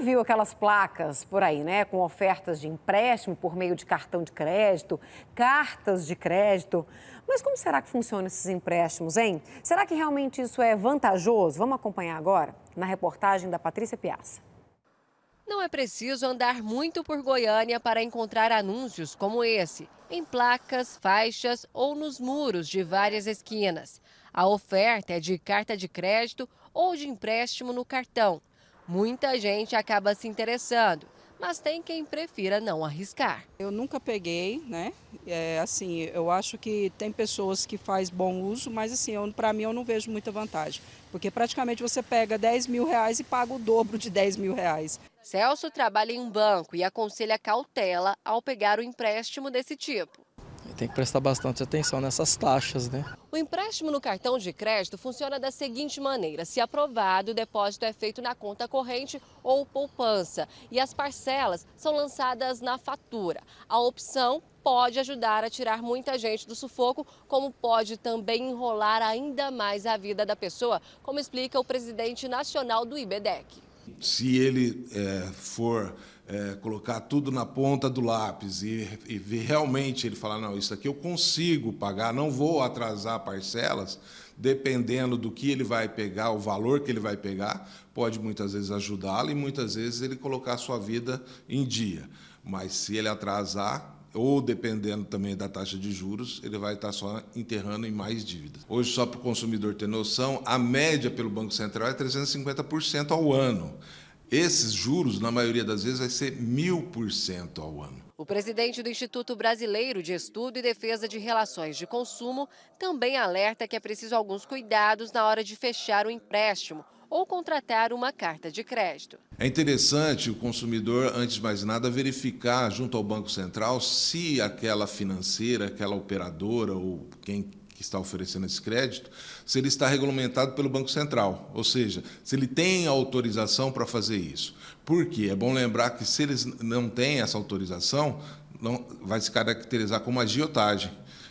viu aquelas placas por aí, né? Com ofertas de empréstimo por meio de cartão de crédito, cartas de crédito. Mas como será que funcionam esses empréstimos, hein? Será que realmente isso é vantajoso? Vamos acompanhar agora na reportagem da Patrícia Piazza. Não é preciso andar muito por Goiânia para encontrar anúncios como esse, em placas, faixas ou nos muros de várias esquinas. A oferta é de carta de crédito ou de empréstimo no cartão muita gente acaba se interessando, mas tem quem prefira não arriscar. Eu nunca peguei, né? É, assim, eu acho que tem pessoas que fazem bom uso, mas assim, para mim eu não vejo muita vantagem, porque praticamente você pega 10 mil reais e paga o dobro de 10 mil reais. Celso trabalha em um banco e aconselha cautela ao pegar o empréstimo desse tipo tem que prestar bastante atenção nessas taxas, né? O empréstimo no cartão de crédito funciona da seguinte maneira: se aprovado, o depósito é feito na conta corrente ou poupança e as parcelas são lançadas na fatura. A opção pode ajudar a tirar muita gente do sufoco, como pode também enrolar ainda mais a vida da pessoa, como explica o presidente nacional do IBDEC se ele é, for é, colocar tudo na ponta do lápis e, e realmente ele falar, não, isso aqui eu consigo pagar, não vou atrasar parcelas, dependendo do que ele vai pegar, o valor que ele vai pegar, pode muitas vezes ajudá-lo e muitas vezes ele colocar a sua vida em dia. Mas se ele atrasar, ou dependendo também da taxa de juros, ele vai estar só enterrando em mais dívidas. Hoje, só para o consumidor ter noção, a média pelo Banco Central é 350% ao ano. Esses juros, na maioria das vezes, vai ser 1000% ao ano. O presidente do Instituto Brasileiro de Estudo e Defesa de Relações de Consumo também alerta que é preciso alguns cuidados na hora de fechar o empréstimo ou contratar uma carta de crédito. É interessante o consumidor, antes de mais nada, verificar junto ao Banco Central se aquela financeira, aquela operadora ou quem que está oferecendo esse crédito, se ele está regulamentado pelo Banco Central, ou seja, se ele tem autorização para fazer isso. Por quê? É bom lembrar que se eles não têm essa autorização, não, vai se caracterizar como agiotagem.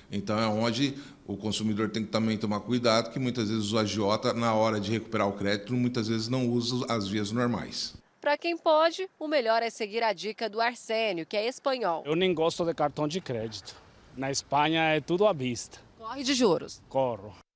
Então é onde o consumidor tem que também tomar cuidado, que muitas vezes o agiota, na hora de recuperar o crédito, muitas vezes não usa as vias normais. Para quem pode, o melhor é seguir a dica do Arsênio, que é espanhol. Eu nem gosto de cartão de crédito. Na Espanha é tudo à vista. Corre de juros. Corro.